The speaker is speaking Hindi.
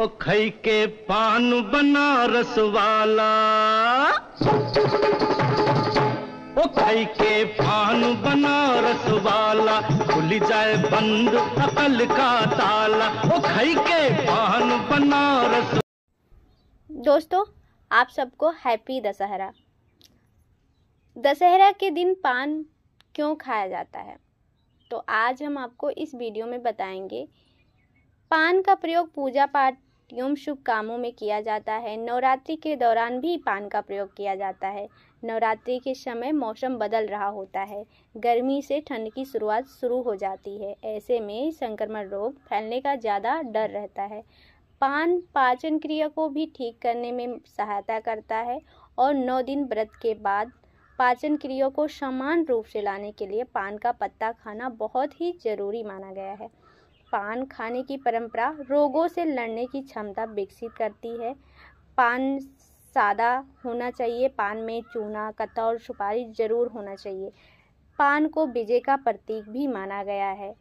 ओ खई के पान बनारस वाला ओ खई के पान बनारस वाला खुल जाए बंद अकल का ताला ओ खई के पान बनारस दोस्तों आप सबको हैप्पी दशहरा दशहरा के दिन पान क्यों खाया जाता है तो आज हम आपको इस वीडियो में बताएंगे पान का प्रयोग पूजा पाठ एवं शुभ कामों में किया जाता है नवरात्रि के दौरान भी पान का प्रयोग किया जाता है नवरात्रि के समय मौसम बदल रहा होता है गर्मी से ठंड की शुरुआत शुरू हो जाती है ऐसे में संक्रमण रोग फैलने का ज़्यादा डर रहता है पान पाचन क्रिया को भी ठीक करने में सहायता करता है और नौ दिन व्रत के बाद पाचन क्रिया को समान रूप से लाने के लिए पान का पत्ता खाना बहुत ही ज़रूरी माना गया है पान खाने की परंपरा रोगों से लड़ने की क्षमता विकसित करती है पान सादा होना चाहिए पान में चूना कत्ता और सुपारी जरूर होना चाहिए पान को विजय का प्रतीक भी माना गया है